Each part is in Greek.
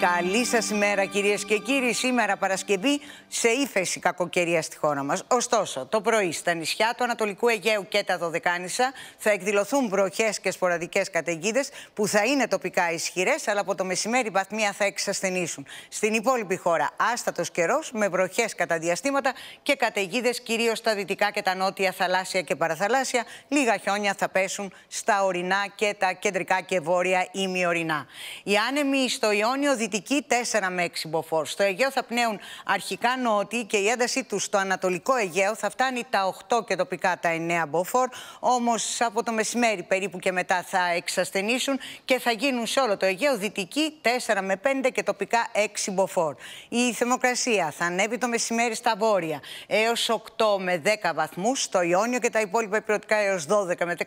Καλή σας ημέρα, κυρίες και κύριοι. Σήμερα Παρασκευή σε ύφεση κακοκαιρία στη χώρα μας. Ωστόσο, το πρωί στα νησιά του Ανατολικού Αιγαίου και τα Δωδεκάνησα θα εκδηλωθούν βροχές και σποραδικές καταιγίδες που θα είναι τοπικά ισχυρές, αλλά από το μεσημέρι βαθμία θα εξασθενήσουν. Στην υπόλοιπη χώρα, άστατος καιρός με βροχές κατά διαστήματα και καταιγίδες κυρίως στα δυτικά και τα νότια θαλάσσια και παραθαλάσσια. Λίγα χιόνια θα πέσουν στα ορεινά και τα κεντρικά και βόρεια ημιορεινά. Οι άνεμοι στο Ιόνιο δυτική 4 με 6 μποφόρ. Στο Αιγαίο θα πνέουν αρχικά νότιοι και η ένταση τους στο Ανατολικό Αιγαίο θα φτάνει τα 8 και τοπικά τα 9 μποφόρ. Όμως από το μεσημέρι περίπου και μετά θα εξασθενήσουν και θα γίνουν σε όλο το Αιγαίο δυτική 4 με 5 και τοπικά 6 μποφόρ. Η θερμοκρασία θα ανέβει το μεσημέρι στα βόρεια έως 8 με 10 βαθμούς, στο Ιόνιο και τα υπόλοιπα υπηρετικά έως 12 με 14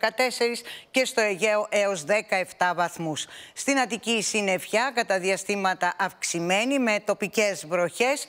και στο Αιγαίο έω 17 βαθμού. Στην Αττική συννεφιά κατά διαστήματα ρεύματα αυξημένη με τοπικές βροχές.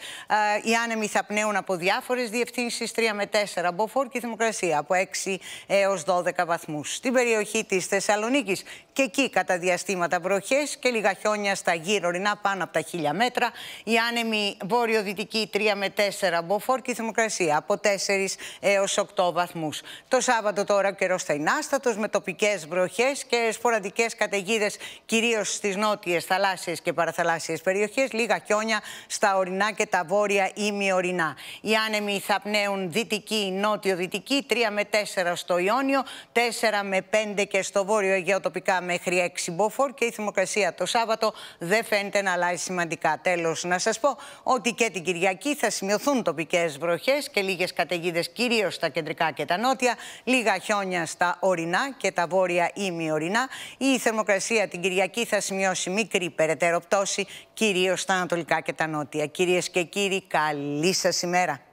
Οι άνεμοι θα πνέουν από διάφορες διευθύνσεις 3 με 4 μποφόρ και θερμοκρασία από 6 έως 12 βαθμούς. Στην περιοχή της Θεσσαλονίκης και εκεί κατά διαστήματα βροχές και λίγα χιόνια στα ρινά πάνω από τα 1000 μέτρα. Η άνεμοι βόρειο-δυτική 3 με 4 μποφόρ και θερμοκρασία από 4 έως 8 βαθμούς. Το Σάββατο τώρα ο καιρός θα είναι άστατος με τοπικές βροχές και σποραδικές καταιγίδες κυρίως στις νότιες θαλάσσιες και παραθαλάσσιες θαλάσσιες περιοχές, λίγα χιόνια στα ορεινά και τα βόρεια ημιορεινά. Οι άνεμοι θα πνέουν δυτική, νότιο-δυτική, 3 με 4 στο Ιόνιο, 4 με 5 και στο βόρειο Αιγαίο τοπικά μέχρι 6 μποφόρ και η θερμοκρασία το Σάββατο δεν φαίνεται να αλλάζει σημαντικά. Τέλος να σας πω ότι και την Κυριακή θα σημειωθούν τοπικές βροχές και λίγες καταιγίδες κυρίως στα κεντρικά και τα νότια, λίγα χιόνια στα ορεινά και τα βόρεια ημιορεινά. Η θερμοκρασία την Κυριακή θα σημειώσει μικρή περαιτέρω πτώση κυρίως στα ανατολικά και τα νότια. Κυρίες και κύριοι, καλή σας ημέρα.